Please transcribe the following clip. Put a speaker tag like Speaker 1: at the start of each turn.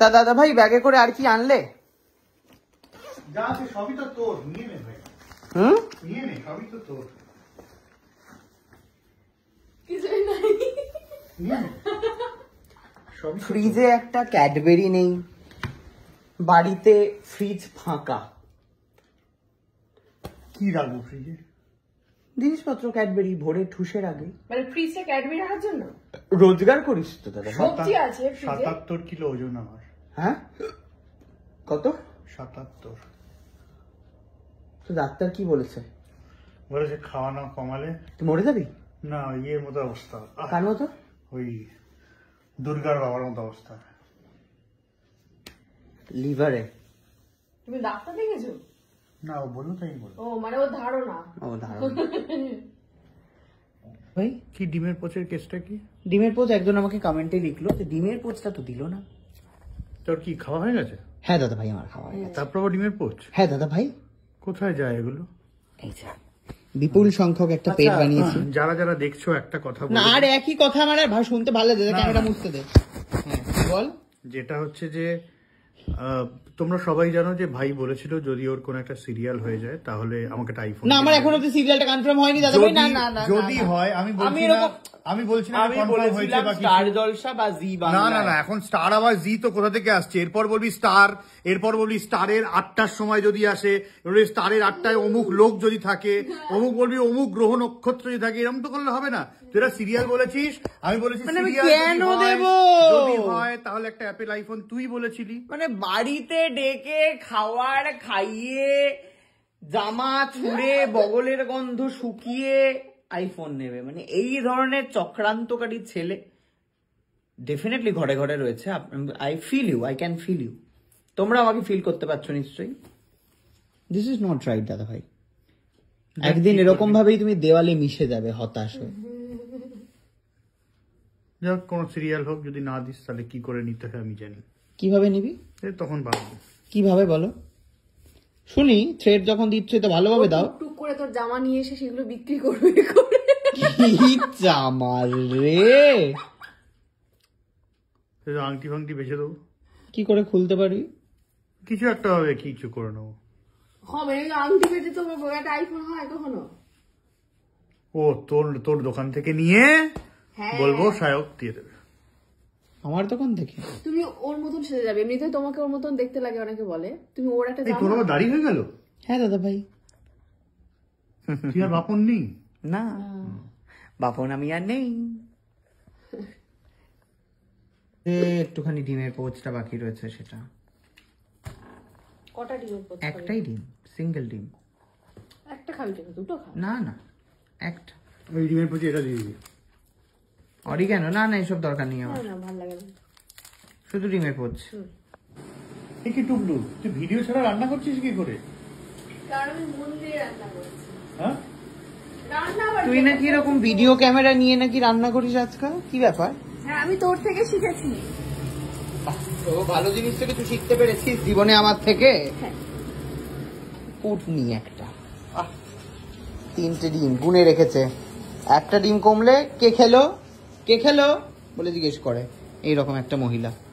Speaker 1: তা দাদা ভাই ব্যাগে করে আর কি আনলে ফ্রিজে একটা ক্যাডবেরি নেই বাড়িতে ফ্রিজ
Speaker 2: ফাঁকা কি রাখবো ফ্রিজে
Speaker 1: জিনিসপত্র ক্যাডবেরি ভোরে ঠুসের আগে মানে ফ্রিজে ক্যাডবেরি রাখার জন্য
Speaker 2: রোজগার করিস তো দাদা
Speaker 1: সাতাত্তর
Speaker 2: কিলো ওজন আমার হ্যাঁ কত সাতাত্তর তো ডাক্তার কি বলেছে বলেছে খাওয়া না কমালে তুই মরে যাবি না ইয়ের মতো অবস্থা কার মতো ওই দুর্গার বাবার মতো অবস্থা লিভারে
Speaker 1: তুমি ডাক্তার দেখেছো না ও বললো তাই বললো ও মানে ও ধারণা ও ধারণা ভাই কি ডিমের পোচের কেসটা কি ডিমের পোচ একজন আমাকে কমেন্টে লিখলো যে ডিমের পোচটা তো দিল না তোর কি খাওয়া হয়ে গেছে হ্যাঁ দাদা ভাই আমার খাওয়া হয়ে হ্যাঁ। গেছে তারপর ডিমের পোচ হ্যাঁ দাদা ভাই কোথায় যায় এগুলো এই যা বিপুল সংখ্যক একটা আচ্ছা, বানিয়েছি
Speaker 2: যারা যারা দেখছো একটা কথা না আর
Speaker 1: একই কথা আমার আর শুনতে ভালো লাগে ক্যামেরা মুছতে দে
Speaker 2: হ্যাঁ বল যেটা হচ্ছে যে তোমরা সবাই জানো যে ভাই বলেছিল যদি ওর কোন একটা সিরিয়াল হয়ে যায় তাহলে আমাকে টাইফোন না
Speaker 1: আমার এখনো তো সিরিয়ালটা কনফার্ম হয়নি দাদা ভাই না না না যদি হয় আমি বলছি না আমি বলছি না আমি স্টার
Speaker 2: জলসা বা জি বাংলা না না না এখন স্টার আবার জি তো কোথা থেকে আসছে এরপর বলবি স্টার এরপর বলবি স্টারের আটটার সময় যদি আসে স্টারের আটটায় অমুক লোক যদি থাকে অমুক বলবি অমুক গ্রহ নক্ষত্র যদি থাকে এরকম তো করলে হবে না তুই সিরিয়াল বলেছিস আমি বলেছি মানে কেন দেব হয়
Speaker 1: তাহলে একটা অ্যাপেল আইফোন তুই বলেছিলি মানে বাড়িতে ডেকে খাওয়ার খাইয়ে জামা ছুঁড়ে বগলের গন্ধ শুকিয়ে আইফোন নেবে মানে এই ধরনের চক্রান্তকারী ছেলে ডেফিনেটলি ঘরে ঘরে রয়েছে I feel you I can feel you তোমরা আমাকে ফিল করতে পারছো নিশ্চয়ই দিস ইজ নট রাইট দাদা ভাই একদিন এরকম ভাবেই তুমি দেওয়ালে মিশে যাবে হতাশ হয়ে
Speaker 2: যাক কোন সিরিয়াল হোক যদি না দিস
Speaker 1: তাহলে কি করে নিতে হয় আমি জানি কিভাবে নিবি তখন ভাববো কিভাবে বলো শুনি থ্রেড যখন দিচ্ছ তো ভালোভাবে দাও করে তোর জামা নিয়ে এসে সেগুলো বিক্রি করবে জামা রে
Speaker 2: আংটি ফাংটি বেঁচে দেবো কি করে খুলতে পারি কিছু একটা হবে কিছু করে নেবো
Speaker 1: হবে আংটি বেঁচে তো একটা আইফোন হয় কখনো
Speaker 2: ও তোর তোর দোকান থেকে নিয়ে হ্যাঁ। বলবো সায়ক দিয়ে দেবে আমার দোকান থেকে
Speaker 1: তুমি ওর মতন সেজে যাবে এমনিতে তোমাকে ওর মতন দেখতে লাগে অনেকে বলে তুমি ওর একটা তোমার দাড়ি হয়ে গেল হ্যাঁ দাদা ভাই তুই আর বাপন নেই না বাপন আমি আর নেই একটুখানি ডিমের পোচটা বাকি রয়েছে সেটা কটা ডিমের পোচ একটাই ডিম সিঙ্গেল ডিম একটা খাবি দুটো খা না না একটা ওই ডিমের পোচ এটা দিয়ে দিই অরিগানো না না এসব দরকার নেই আমার না ভালো লাগে না শুধু ডিমের পোচ কি টুকলু তুই ভিডিও ছাড়া রান্না করছিস কি করে কারণ আমি মন দিয়ে রান্না করছি হ্যাঁ তুই নাকি এরকম ভিডিও ক্যামেরা নিয়ে নাকি রান্না করিস আজকাল কি ব্যাপার হ্যাঁ আমি তোর থেকে শিখেছি তো ভালো জিনিস থেকে তুই শিখতে পেরেছিস জীবনে আমার থেকে পুটনি হ্যাঁ। একটা তিনটে ডিম গুনে রেখেছে একটা ডিম কমলে কে খেলো কে খেলো বলে জিজ্ঞেস করে এইরকম একটা মহিলা